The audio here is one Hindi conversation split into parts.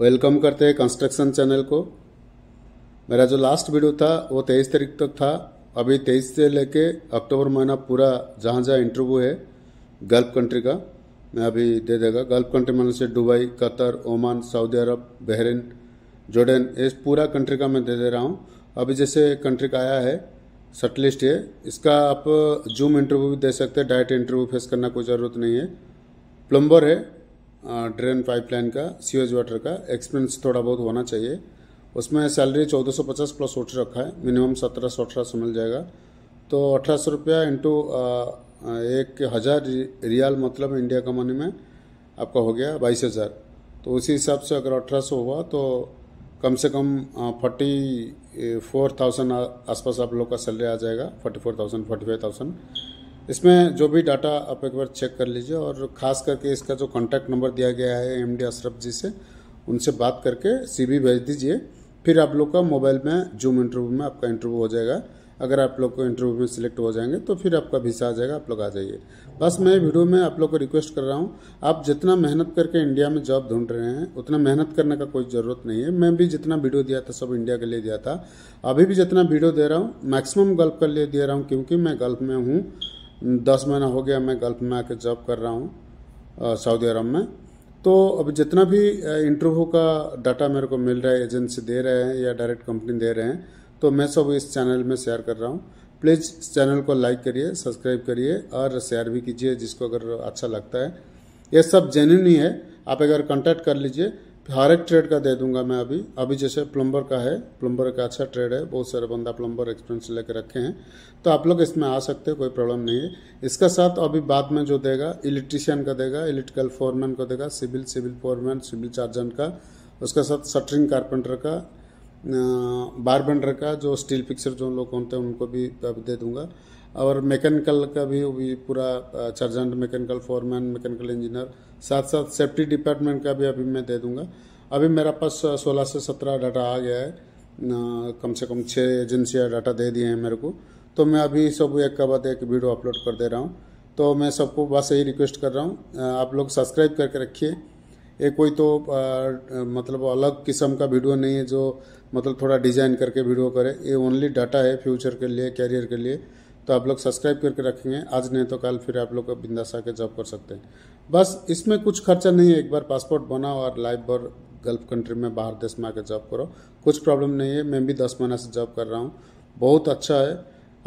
वेलकम करते हैं कंस्ट्रक्शन चैनल को मेरा जो लास्ट वीडियो था वो तेईस तारीख तक था अभी तेईस से लेके अक्टूबर महीना पूरा जहाँ जहाँ इंटरव्यू है गल्फ कंट्री का मैं अभी दे देगा गल्फ कंट्री में से Dubai Qatar Oman Saudi Arabia Bahrain Jordan इस पूरा कंट्री का मैं दे दे रहा हूँ अभी जैसे कंट्री का आया है शर्टलिस्ट है इसका आप जूम इंटरव्यू भी दे सकते हैं डायरेक्ट इंटरव्यू फेस करना कोई ज़रूरत नहीं है प्लम्बर है ड्रेन पाइपलाइन का सीवेज वाटर का एक्सपीरियंस थोड़ा बहुत होना चाहिए उसमें सैलरी 1450 प्लस उठ रखा है मिनिमम सत्रह सौ अठारह सौ मिल जाएगा तो अठारह सौ रुपया इंटू एक हज़ार रियाल मतलब इंडिया का मनी में आपका हो गया बाईस हज़ार तो उसी हिसाब से अगर अठारह सौ हुआ तो कम से कम फोर्टी फोर थाउजेंड आसपास आप लोग का सैलरी आ जाएगा forty four thousand forty five thousand इसमें जो भी डाटा आप एक बार चेक कर लीजिए और ख़ास करके इसका जो कॉन्टैक्ट नंबर दिया गया है एम डी अशरफ जी से उनसे बात करके सीवी भेज दीजिए फिर आप लोग का मोबाइल में जूम इंटरव्यू में आपका इंटरव्यू हो जाएगा अगर आप लोग को इंटरव्यू में सिलेक्ट हो जाएंगे तो फिर आपका वीसा आ जाएगा आप लोग आ जाइए बस मैं वीडियो में आप लोग को रिक्वेस्ट कर रहा हूँ आप जितना मेहनत करके इंडिया में जॉब ढूंढ रहे हैं उतना मेहनत करने का कोई ज़रूरत नहीं है मैं भी जितना वीडियो दिया था सब इंडिया के लिए दिया था अभी भी जितना वीडियो दे रहा हूँ मैक्सिमम गल्फ के लिए दे रहा हूँ क्योंकि मैं गल्फ में हूँ दस महीना हो गया मैं गल्फ में आके जॉब कर रहा हूँ सऊदी अरब में तो अब जितना भी इंटरव्यू का डाटा मेरे को मिल रहा है एजेंसी दे रहे हैं या डायरेक्ट कंपनी दे रहे हैं तो मैं सब इस चैनल में शेयर कर रहा हूँ प्लीज़ इस चैनल को लाइक करिए सब्सक्राइब करिए और शेयर भी कीजिए जिसको अगर अच्छा लगता है ये सब जेन्यून ही है आप अगर कॉन्टैक्ट कर लीजिए हर एक ट्रेड का दे दूंगा मैं अभी अभी जैसे प्लम्बर का है प्लम्बर का अच्छा ट्रेड है बहुत सारे बंदा प्लम्बर एक्सपीरियंस लेकर रखे हैं तो आप लोग इसमें आ सकते हैं कोई प्रॉब्लम नहीं है इसका साथ अभी बाद में जो देगा इलेक्ट्रिशियन का देगा इलेक्ट्रिकल फोरमैन का देगा civil civil foreman civil chargeman का उसके साथ सटरिंग कारपेंटर का बार बेंडर का जो स्टील पिक्सर जो लोग होते हैं उनको भी दे दूंगा और मैकेनिकल का भी वो भी पूरा chargeman mechanical foreman mechanical engineer साथ साथ सेफ्टी डिपार्टमेंट का भी अभी मैं दे दूंगा अभी मेरा पास सोलह से सत्रह डाटा आ गया है कम से कम छः एजेंसियाँ डाटा दे दिए हैं मेरे को तो मैं अभी सब एक का बाद एक वीडियो अपलोड कर दे रहा हूँ तो मैं सबको बस यही रिक्वेस्ट कर रहा हूँ आप लोग सब्सक्राइब करके रखिए ये कोई तो आ, मतलब अलग किस्म का वीडियो नहीं है जो मतलब थोड़ा डिजाइन करके वीडियो करे ये ओनली डाटा है फ्यूचर के लिए कैरियर के लिए तो आप लोग सब्सक्राइब करके रखेंगे आज नहीं तो कल फिर आप लोग बिंदास आके जॉब कर सकते हैं बस इसमें कुछ खर्चा नहीं है एक बार पासपोर्ट बनाओ और लाइफ भर गल्फ कंट्री में बाहर देश में आकर जॉब करो कुछ प्रॉब्लम नहीं है मैं भी दस महीना से जॉब कर रहा हूँ बहुत अच्छा है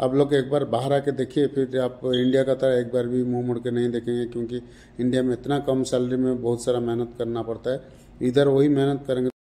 आप लोग एक बार बाहर आके देखिए फिर आप इंडिया का तरह एक बार भी मुंह मुड़ के नहीं देखेंगे क्योंकि इंडिया में इतना कम सैलरी में बहुत सारा मेहनत करना पड़ता है इधर वही मेहनत करेंगे